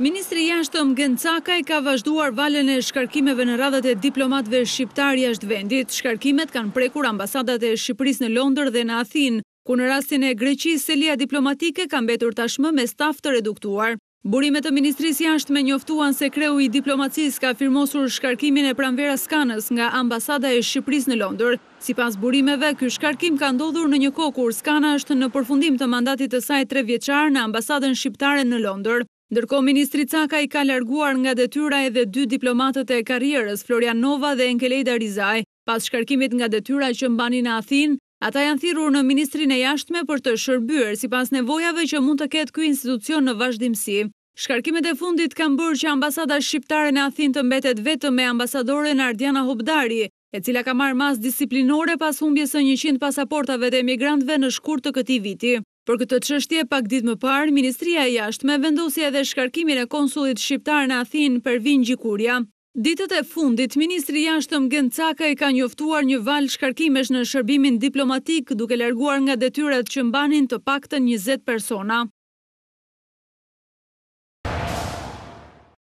Ministri jashtëm Gencakaj ka vazhduar valen e shkarkimeve në radhët e diplomatve shqiptar jashtë vendit. Shkarkimet kanë prekur ambasadat e Shqipëris në Londër dhe në Athin, ku në rastin e Greqis, selia diplomatike kanë betur tashmë me staf të reduktuar. Burimet të ministris jashtë me njoftuan se kreu i diplomacis ka firmosur shkarkimin e pramvera skanës nga ambasada e Shqipëris në Londër. Si pas burimeve, kjo shkarkim ka ndodhur në një kokur skana është në përfundim të mandatit të saj tre vjeqar në ambasadën shqiptare në Londër. Ndërko, Ministri Caka i ka larguar nga detyra edhe dy diplomatët e karierës, Florian Nova dhe Enkelejda Rizaj, pas shkarkimit nga detyra që mbani në Athin, ata janë thirur në Ministrin e jashtme për të shërbyrë si pas nevojave që mund të ketë këj institucion në vazhdimësi. Shkarkimet e fundit kam bërë që ambasada shqiptare në Athin të mbetet vetëm me ambasadore në Ardiana Hubdari, e cila ka marë mas disiplinore pas humbjes e 100 pasaportave dhe emigrantve në shkur të këti viti. Për këtë të qështje pak ditë më parë, Ministria i Asht me vendosi edhe shkarkimin e konsulit shqiptar në Athin për vinë gjikuria. Ditët e fundit, Ministri i Asht më gëndë caka i ka njoftuar një val shkarkimesh në shërbimin diplomatik duke lerguar nga detyret që mbanin të pak të 20 persona.